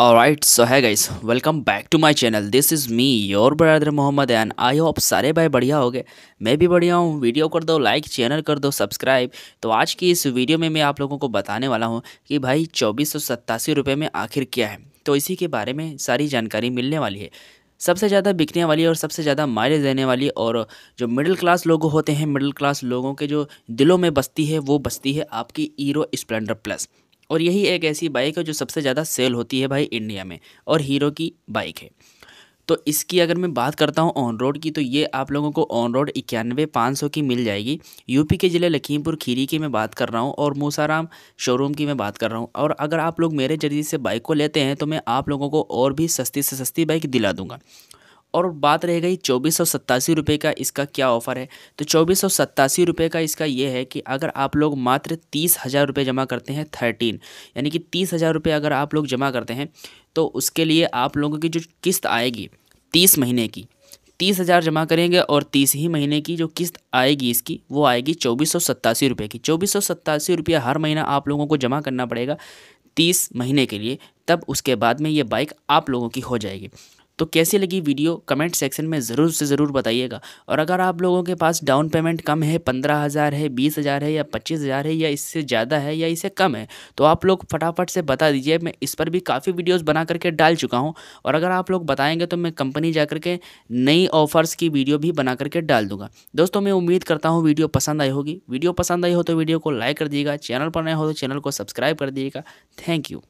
Alright, so hey guys, welcome back to my channel. This is me, your brother Mohammad and I hope सारे भाई बढ़िया हो गए मैं भी बढ़िया हूँ वीडियो कर दो लाइक चैनल कर दो सब्सक्राइब तो आज की इस वीडियो में मैं आप लोगों को बताने वाला हूँ कि भाई चौबीस सौ सत्तासी रुपये में आखिर क्या है तो इसी के बारे में सारी जानकारी मिलने वाली है सबसे ज़्यादा बिकने वाली और सबसे ज़्यादा माइलेज देने वाली और जो मिडिल क्लास लोग होते हैं मिडिल क्लास लोगों के जो दिलों में बसती है वो बसती है आपकी हीरो स्प्लेंडर प्लस और यही एक ऐसी बाइक है जो सबसे ज़्यादा सेल होती है भाई इंडिया में और हीरो की बाइक है तो इसकी अगर मैं बात करता हूँ ऑन रोड की तो ये आप लोगों को ऑन रोड इक्यानवे पाँच सौ की मिल जाएगी यूपी के ज़िले लखीमपुर खीरी की मैं बात कर रहा हूँ और मूसाराम शोरूम की मैं बात कर रहा हूँ और अगर आप लोग मेरे जरिए से बाइक को लेते हैं तो मैं आप लोगों को और भी सस्ती से सस्ती बाइक दिला दूँगा और बात रह गई चौबीस सौ सत्तासी रुपये का इसका क्या ऑफ़र है तो चौबीस सौ सत्तासी रुपये का इसका ये है कि अगर आप लोग मात्र तीस हज़ार रुपये जमा करते हैं थर्टीन यानी कि तीस हज़ार रुपये अगर आप लोग जमा करते हैं तो उसके लिए आप लोगों की जो किस्त आएगी तीस महीने की तीस हज़ार जमा करेंगे और तीस ही महीने की जो किस्त आएगी इसकी वो आएगी चौबीस सौ सत्तासी रुपये की चौबीस सौ सत्तासी रुपये हर महीना आप लोगों को जमा करना पड़ेगा तीस महीने के लिए तब उसके बाद में ये बाइक आप लोगों की हो जाएगी तो कैसी लगी वीडियो कमेंट सेक्शन में ज़रूर से ज़रूर बताइएगा और अगर आप लोगों के पास डाउन पेमेंट कम है पंद्रह हज़ार है बीस हज़ार है या पच्चीस हज़ार है या इससे ज़्यादा है या इससे कम है तो आप लोग फटाफट से बता दीजिए मैं इस पर भी काफ़ी वीडियोज़ बना करके डाल चुका हूँ और अगर आप लोग बताएँगे तो मैं कंपनी जा के नई ऑफर्स की वीडियो भी बना करके डाल दूँगा दोस्तों मैं उम्मीद करता हूँ वीडियो पसंद आई होगी वीडियो पसंद आई हो तो वीडियो को लाइक कर दीजिएगा चैनल पर नए हो तो चैनल को सब्सक्राइब कर दीजिएगा थैंक यू